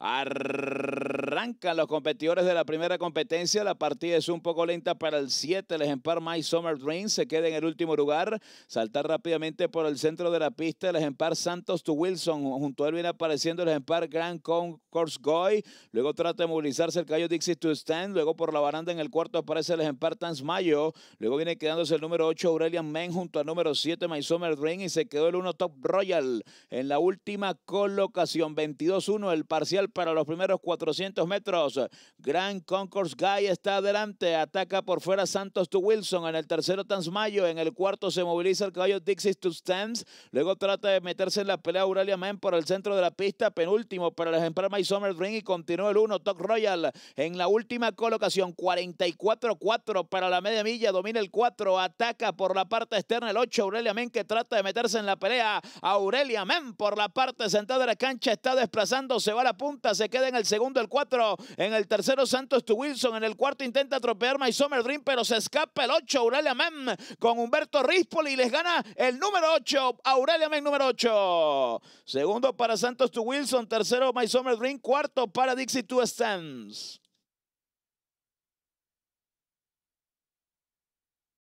Ar... Arrancan los competidores de la primera competencia. La partida es un poco lenta para el 7. El ejemplar My Summer Dream se queda en el último lugar. Saltar rápidamente por el centro de la pista. El ejemplar Santos to Wilson. Junto a él viene apareciendo el ejemplar Grand Concourse Goy. Luego trata de movilizarse el callo Dixie to Stand. Luego por la baranda en el cuarto aparece el ejemplar Mayo. Luego viene quedándose el número 8 Aurelian Men junto al número 7 My Summer Dream. Y se quedó el 1 Top Royal en la última colocación. 22-1 el parcial para los primeros 400 metros. Gran Concourse Guy está adelante. Ataca por fuera Santos to Wilson. En el tercero, Tansmayo. En el cuarto se moviliza el caballo Dixie to Stans, Luego trata de meterse en la pelea Aurelia Men por el centro de la pista. Penúltimo para el ejemplar My Summer Dream Y continúa el uno, Top Royal. En la última colocación, 44-4 para la media milla. Domina el 4. Ataca por la parte externa el 8. Aurelia Men que trata de meterse en la pelea. Aurelia Men por la parte central de la cancha está desplazando. Se va a la punta. Se queda en el segundo el 4. En el tercero, Santos to Wilson. En el cuarto, intenta atropellar My Summer Dream, pero se escapa el 8. Aurelia Mem con Humberto Rispoli y les gana el número 8. Aurelia Mem, número 8. Segundo para Santos to Wilson. Tercero, My Summer Dream. Cuarto para Dixie Two Stands.